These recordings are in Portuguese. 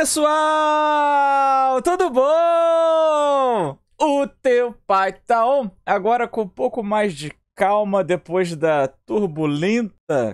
pessoal! Tudo bom? O teu pai tá on. Agora com um pouco mais de calma depois da turbulenta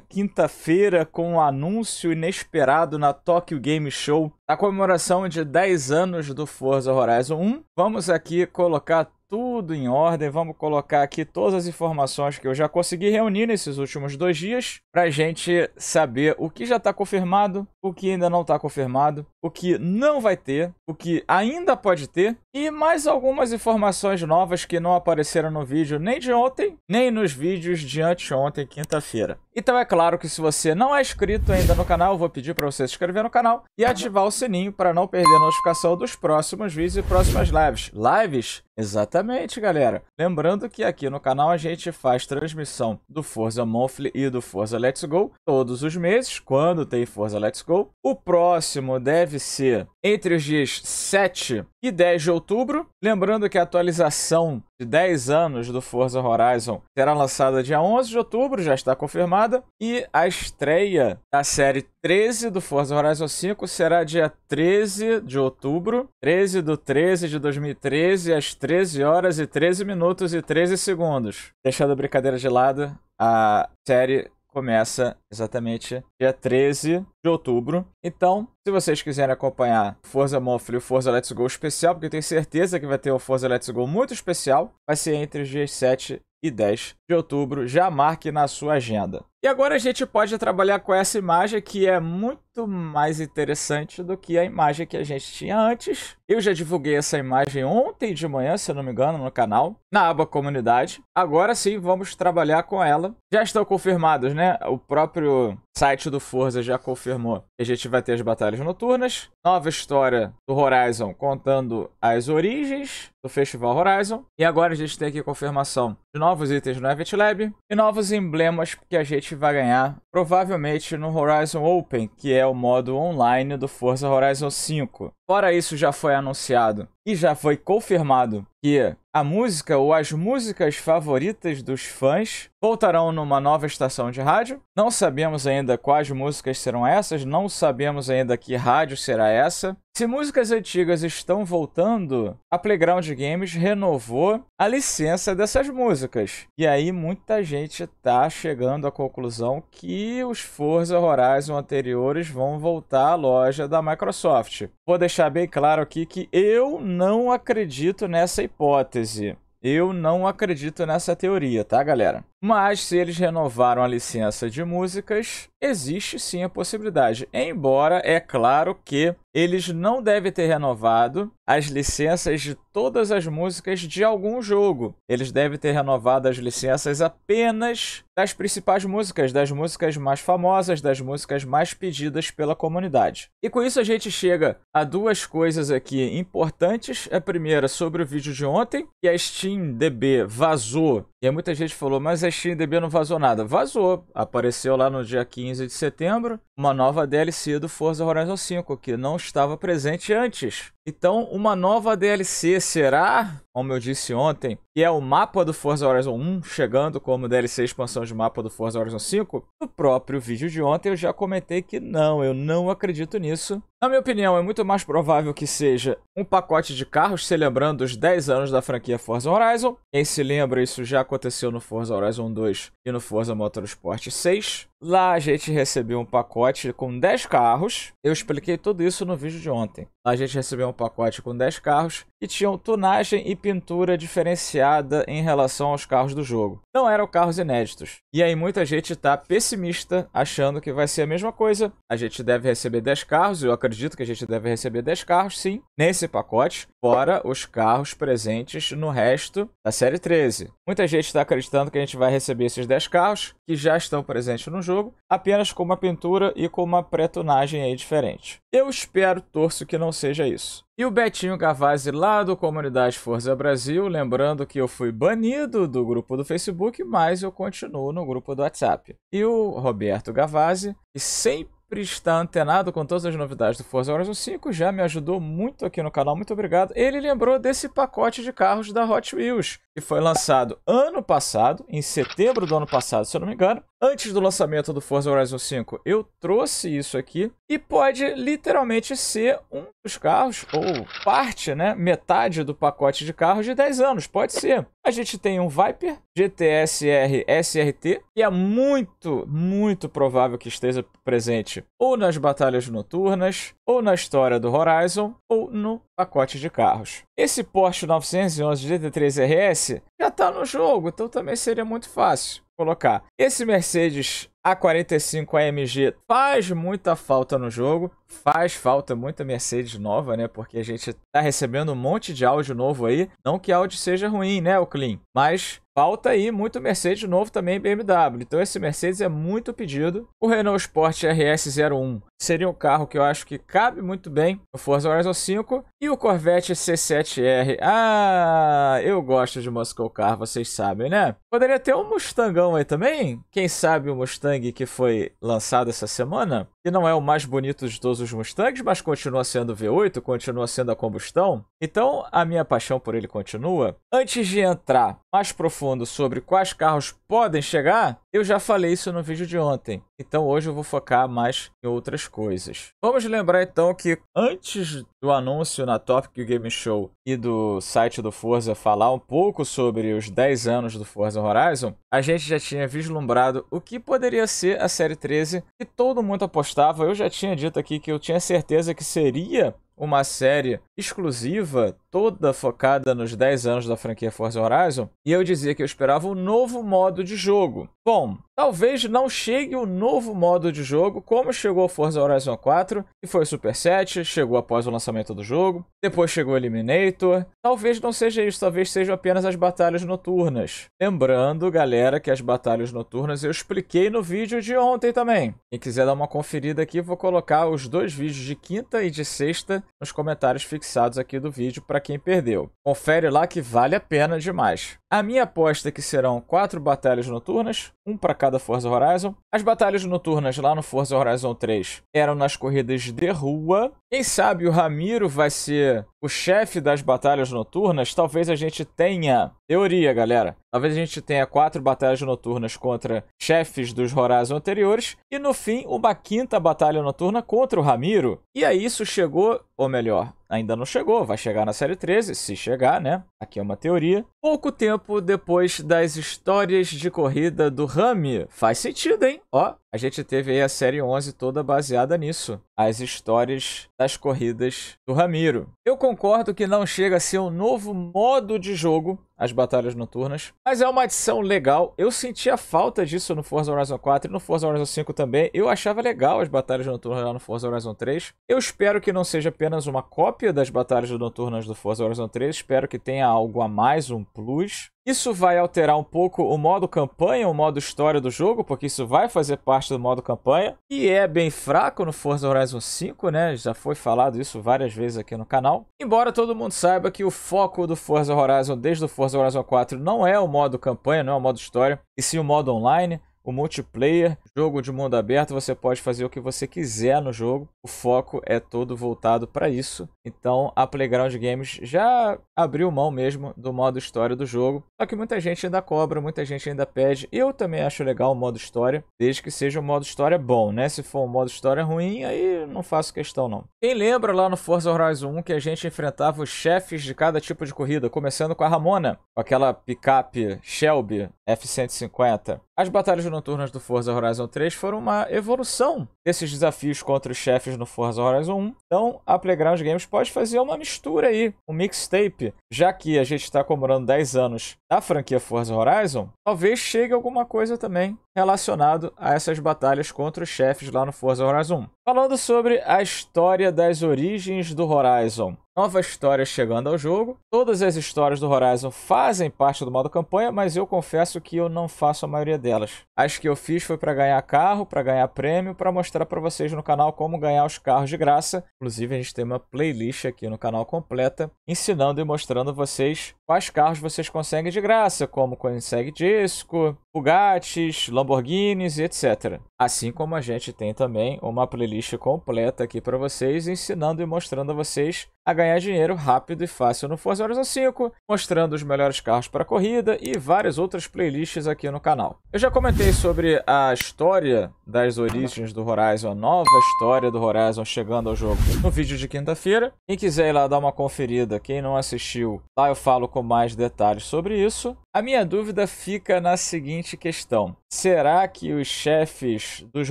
quinta-feira com um anúncio inesperado na Tokyo Game Show, a comemoração de 10 anos do Forza Horizon 1. Vamos aqui colocar tudo em ordem, vamos colocar aqui todas as informações que eu já consegui reunir nesses últimos dois dias para a gente saber o que já está confirmado, o que ainda não está confirmado, o que não vai ter, o que ainda pode ter e mais algumas informações novas que não apareceram no vídeo nem de ontem, nem nos vídeos de anteontem, quinta-feira. Então é claro que se você não é inscrito ainda no canal, vou pedir para você se inscrever no canal e ativar o sininho para não perder a notificação dos próximos vídeos e próximas lives. Lives? Exatamente, galera. Lembrando que aqui no canal a gente faz transmissão do Forza Monthly e do Forza Let's Go todos os meses, quando tem Forza Let's Go. O próximo deve ser entre os dias 7 e 10 de outubro. Lembrando que a atualização de 10 anos do Forza Horizon será lançada dia 11 de outubro, já está confirmada. E a estreia da série 13 do Forza Horizon 5 será dia 13 de outubro, 13 do 13 de 2013, às 13 horas e 13 minutos e 13 segundos. Deixando a brincadeira de lado, a série começa exatamente dia 13 de outubro. Então, se vocês quiserem acompanhar Forza Móvel e Forza Let's Go especial, porque eu tenho certeza que vai ter um Forza Let's Go muito especial, vai ser entre os dias 7 e 10 de outubro. Já marque na sua agenda. E agora a gente pode trabalhar com essa imagem que é muito mais interessante do que a imagem que a gente tinha antes. Eu já divulguei essa imagem ontem de manhã, se eu não me engano, no canal, na aba comunidade. Agora sim, vamos trabalhar com ela. Já estão confirmados, né? O próprio site do Forza já confirmou que a gente vai ter as batalhas noturnas, nova história do Horizon contando as origens do Festival Horizon, e agora a gente tem aqui confirmação de novos itens no Event Lab e novos emblemas que a gente vai ganhar provavelmente no Horizon Open, que é o modo online do Forza Horizon 5. Fora isso, já foi anunciado e já foi confirmado que a música ou as músicas favoritas dos fãs voltarão numa nova estação de rádio. Não sabemos ainda quais músicas serão essas, não sabemos ainda que rádio será essa. Se músicas antigas estão voltando, a Playground Games renovou a licença dessas músicas. E aí muita gente está chegando à conclusão que os Forza Horizon anteriores vão voltar à loja da Microsoft. Vou deixar bem claro aqui que eu não não acredito nessa hipótese. Eu não acredito nessa teoria, tá, galera? Mas se eles renovaram a licença de músicas, existe sim a possibilidade. Embora é claro que eles não devem ter renovado as licenças de todas as músicas de algum jogo. Eles devem ter renovado as licenças apenas das principais músicas, das músicas mais famosas, das músicas mais pedidas pela comunidade. E com isso a gente chega a duas coisas aqui importantes. A primeira sobre o vídeo de ontem, que a SteamDB vazou e aí muita gente falou, mas a SteamDB não vazou nada. Vazou. Apareceu lá no dia 15 de setembro uma nova DLC do Forza Horizon 5, que não estava presente antes. Então, uma nova DLC será, como eu disse ontem, que é o mapa do Forza Horizon 1, chegando como DLC expansão de mapa do Forza Horizon 5. No próprio vídeo de ontem eu já comentei que não, eu não acredito nisso. Na minha opinião, é muito mais provável que seja um pacote de carros celebrando os 10 anos da franquia Forza Horizon. Quem se lembra, isso já aconteceu no Forza Horizon 2 e no Forza Motorsport 6. Lá a gente recebeu um pacote com 10 carros. Eu expliquei tudo isso no vídeo de ontem. Lá a gente recebeu um pacote com 10 carros que tinham tunagem e pintura diferenciada em relação aos carros do jogo. Não eram carros inéditos. E aí muita gente está pessimista, achando que vai ser a mesma coisa. A gente deve receber 10 carros, eu acredito que a gente deve receber 10 carros, sim, nesse pacote, fora os carros presentes no resto da série 13. Muita gente está acreditando que a gente vai receber esses 10 carros, que já estão presentes no jogo, apenas com uma pintura e com uma pré-tunagem aí diferente. Eu espero, torço que não seja isso. E o Betinho Gavazzi lá do Comunidade Forza Brasil, lembrando que eu fui banido do grupo do Facebook, mas eu continuo no grupo do WhatsApp. E o Roberto Gavazzi, que sempre está antenado com todas as novidades do Forza Horizon 5, já me ajudou muito aqui no canal, muito obrigado. Ele lembrou desse pacote de carros da Hot Wheels, que foi lançado ano passado, em setembro do ano passado, se eu não me engano. Antes do lançamento do Forza Horizon 5, eu trouxe isso aqui e pode literalmente ser um dos carros, ou parte, né? Metade do pacote de carros de 10 anos, pode ser. A gente tem um Viper GTSR SRT, que é muito, muito provável que esteja presente ou nas batalhas noturnas, ou na história do Horizon, ou no pacote de carros. Esse Porsche 911 GT3 RS já tá no jogo, então também seria muito fácil colocar. Esse Mercedes A45 AMG faz muita falta no jogo. Faz falta muita Mercedes nova, né? Porque a gente tá recebendo um monte de áudio novo aí. Não que áudio seja ruim, né, o Clean? Mas falta aí muito Mercedes novo também BMW. Então esse Mercedes é muito pedido. O Renault Sport RS01 seria um carro que eu acho que cabe muito bem no Forza Horizon 5. E o Corvette C7R. Ah, eu gosto de Muscle Car, vocês sabem, né? Poderia ter um Mustangão aí também. Quem sabe o Mustang que foi lançado essa semana? que não é o mais bonito de todos os Mustangs, mas continua sendo o V8, continua sendo a combustão. Então a minha paixão por ele continua. Antes de entrar mais profundo sobre quais carros podem chegar? Eu já falei isso no vídeo de ontem, então hoje eu vou focar mais em outras coisas. Vamos lembrar então que antes do anúncio na Topic Game Show e do site do Forza falar um pouco sobre os 10 anos do Forza Horizon, a gente já tinha vislumbrado o que poderia ser a série 13 e todo mundo apostava. Eu já tinha dito aqui que eu tinha certeza que seria uma série exclusiva, toda focada nos 10 anos da franquia Forza Horizon, e eu dizia que eu esperava um novo modo de jogo. Bom, Talvez não chegue o um novo modo de jogo, como chegou Forza Horizon 4, que foi o Super 7, chegou após o lançamento do jogo, depois chegou o Eliminator. Talvez não seja isso, talvez sejam apenas as batalhas noturnas. Lembrando, galera, que as batalhas noturnas eu expliquei no vídeo de ontem também. Quem quiser dar uma conferida aqui, vou colocar os dois vídeos de quinta e de sexta nos comentários fixados aqui do vídeo para quem perdeu. Confere lá que vale a pena demais. A minha aposta é que serão quatro batalhas noturnas, um para cada cada Forza Horizon. As batalhas noturnas lá no Forza Horizon 3 eram nas corridas de rua. Quem sabe o Ramiro vai ser o chefe das batalhas noturnas? Talvez a gente tenha. Teoria, galera. Talvez a gente tenha quatro batalhas noturnas contra chefes dos Horizon anteriores. E no fim, uma quinta batalha noturna contra o Ramiro. E aí isso chegou, ou melhor, ainda não chegou, vai chegar na série 13, se chegar, né? aqui é uma teoria, pouco tempo depois das histórias de corrida do Rami. Faz sentido, hein? Ó, a gente teve aí a série 11 toda baseada nisso, as histórias das corridas do Ramiro. Eu concordo que não chega a ser um novo modo de jogo, as batalhas noturnas, mas é uma adição legal. Eu sentia falta disso no Forza Horizon 4 e no Forza Horizon 5 também. Eu achava legal as batalhas noturnas lá no Forza Horizon 3. Eu espero que não seja apenas uma cópia das batalhas noturnas do Forza Horizon 3, espero que tenha algo a mais, um plus. Isso vai alterar um pouco o modo campanha, o modo história do jogo, porque isso vai fazer parte do modo campanha, que é bem fraco no Forza Horizon 5, né? Já foi falado isso várias vezes aqui no canal. Embora todo mundo saiba que o foco do Forza Horizon desde o Forza Horizon 4 não é o modo campanha, não é o modo história, e sim o modo online o multiplayer, jogo de mundo aberto, você pode fazer o que você quiser no jogo. O foco é todo voltado para isso. Então a Playground Games já abriu mão mesmo do modo história do jogo. Só que muita gente ainda cobra, muita gente ainda pede. Eu também acho legal o modo história, desde que seja um modo história bom, né? Se for um modo história ruim, aí não faço questão não. Quem lembra lá no Forza Horizon 1 que a gente enfrentava os chefes de cada tipo de corrida, começando com a Ramona, com aquela picape Shelby F-150. As batalhas noturnas do Forza Horizon 3 foram uma evolução desses desafios contra os chefes no Forza Horizon 1. Então, a Playground Games pode fazer uma mistura aí, um mixtape, já que a gente está comemorando 10 anos da franquia Forza Horizon, talvez chegue alguma coisa também relacionado a essas batalhas contra os chefes lá no Forza Horizon 1. Falando sobre a história das origens do Horizon nova história chegando ao jogo. Todas as histórias do Horizon fazem parte do modo campanha, mas eu confesso que eu não faço a maioria delas. As que eu fiz foi para ganhar carro, para ganhar prêmio, para mostrar para vocês no canal como ganhar os carros de graça. Inclusive, a gente tem uma playlist aqui no canal completa ensinando e mostrando vocês Quais carros vocês conseguem de graça, como consegue disco, Bugattis, Lamborghinis, etc. Assim como a gente tem também uma playlist completa aqui para vocês, ensinando e mostrando a vocês a ganhar dinheiro rápido e fácil no Forza Horizon 5, mostrando os melhores carros para corrida e várias outras playlists aqui no canal. Eu já comentei sobre a história das origens do Horizon, a nova história do Horizon chegando ao jogo no vídeo de quinta-feira. Quem quiser ir lá dar uma conferida, quem não assistiu, lá eu falo pouco mais detalhes sobre isso. A minha dúvida fica na seguinte questão: será que os chefes dos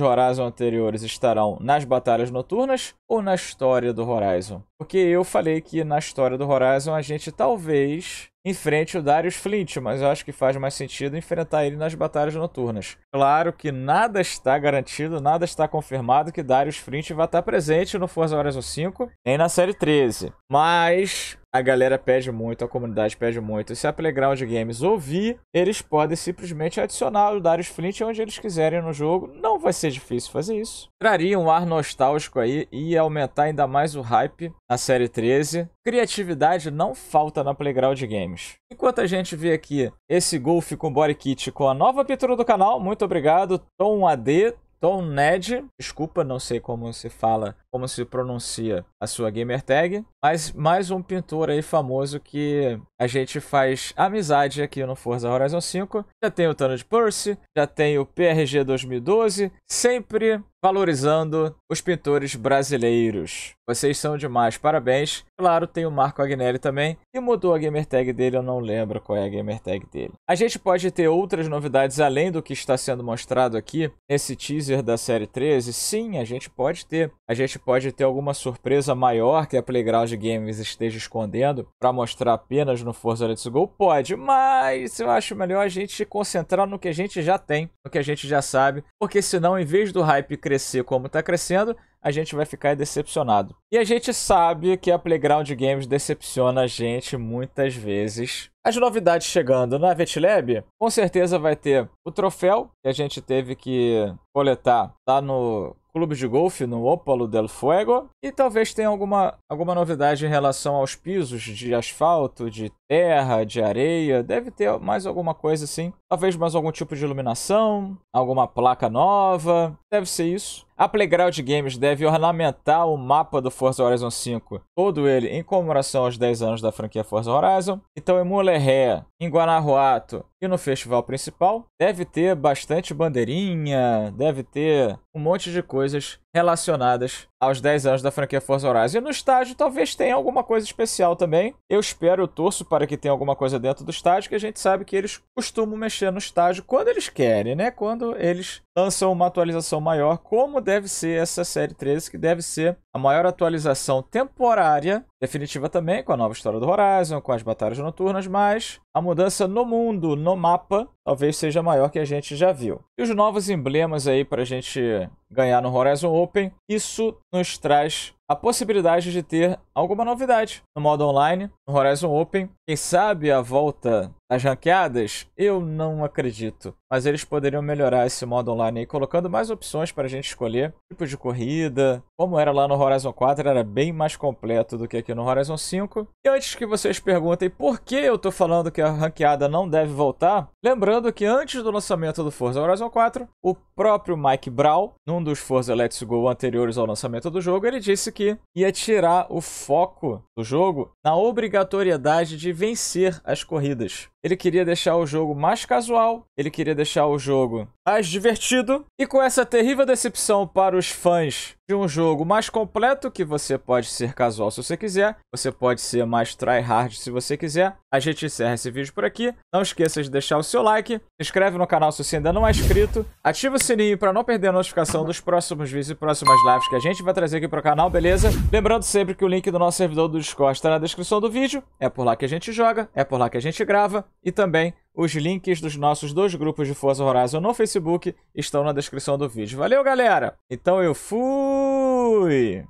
Horizon anteriores estarão nas batalhas noturnas ou na história do Horizon? Porque eu falei que na história do Horizon a gente talvez enfrente o Darius Flint, mas eu acho que faz mais sentido enfrentar ele nas batalhas noturnas. Claro que nada está garantido, nada está confirmado que Darius Flint vai estar presente no Forza Horizon 5 nem na série 13, mas a galera pede muito, a comunidade pede muito. Se a Playground Games ouvir, eles podem simplesmente adicionar o Darius Flint onde eles quiserem no jogo. Não vai ser difícil fazer isso. Traria um ar nostálgico aí e aumentar ainda mais o hype na série 13. Criatividade não falta na Playground Games. Enquanto a gente vê aqui esse Golf com Body Kit com a nova pintura do canal, muito obrigado, Tom AD, Tom Ned, desculpa, não sei como se fala como se pronuncia a sua gamer tag, mas mais um pintor aí famoso que a gente faz amizade aqui no Forza Horizon 5. Já tem o Thanos Percy, já tem o PRG 2012, sempre valorizando os pintores brasileiros. Vocês são demais, parabéns. Claro, tem o Marco Agnelli também, que mudou a gamer tag dele, eu não lembro qual é a gamer tag dele. A gente pode ter outras novidades além do que está sendo mostrado aqui nesse teaser da série 13. Sim, a gente pode ter. A gente pode ter alguma surpresa maior que a Playground Games esteja escondendo para mostrar apenas no Forza Let's Go? Pode, mas eu acho melhor a gente se concentrar no que a gente já tem, no que a gente já sabe, porque senão, em vez do hype crescer como está crescendo, a gente vai ficar decepcionado. E a gente sabe que a Playground Games decepciona a gente muitas vezes. As novidades chegando na né, VetLab, com certeza vai ter o troféu que a gente teve que coletar lá no clubes de golfe no Opalo del Fuego. E talvez tenha alguma, alguma novidade em relação aos pisos de asfalto, de terra, de areia. Deve ter mais alguma coisa assim. Talvez mais algum tipo de iluminação, alguma placa nova. Deve ser isso. A Playground Games deve ornamentar o mapa do Forza Horizon 5, todo ele em comemoração aos 10 anos da franquia Forza Horizon. Então em Mulerré, em Guanajuato e no festival principal, deve ter bastante bandeirinha, deve ter um monte de coisas relacionadas aos 10 anos da franquia Forza Horizon. E no estádio talvez tenha alguma coisa especial também. Eu espero, eu torço para que tenha alguma coisa dentro do estádio, que a gente sabe que eles costumam mexer no estádio quando eles querem, né? Quando eles lançam uma atualização maior, como deve ser essa série 13, que deve ser a maior atualização temporária, definitiva também, com a nova história do Horizon, com as batalhas noturnas, mas a mudança no mundo, no mapa, talvez seja maior que a gente já viu. E os novos emblemas aí para a gente ganhar no Horizon Open, isso nos traz a possibilidade de ter alguma novidade no modo online, no Horizon Open. Quem sabe a volta das ranqueadas? Eu não acredito. Mas eles poderiam melhorar esse modo online aí, colocando mais opções para a gente escolher. Tipo de corrida, como era lá no Horizon 4, era bem mais completo do que aqui no Horizon 5. E antes que vocês perguntem por que eu estou falando que a ranqueada não deve voltar, lembrando que antes do lançamento do Forza Horizon 4, o próprio Mike Brown, num dos Forza Let's Go anteriores ao lançamento do jogo, ele disse que ia tirar o foco do jogo na obrigatoriedade de vencer as corridas. Ele queria deixar o jogo mais casual, ele queria deixar o jogo mais divertido. E com essa terrível decepção para os fãs de um jogo mais completo, que você pode ser casual se você quiser, você pode ser mais tryhard se você quiser, a gente encerra esse vídeo por aqui. Não esqueça de deixar o seu like, se inscreve no canal se você ainda não é inscrito, ativa o sininho para não perder a notificação dos próximos vídeos e próximas lives que a gente vai trazer aqui para o canal, beleza? Lembrando sempre que o link do nosso servidor do Discord está na descrição do vídeo, é por lá que a gente joga, é por lá que a gente grava e também os links dos nossos dois grupos de Forza Horizon no Facebook estão na descrição do vídeo. Valeu, galera! Então eu fui!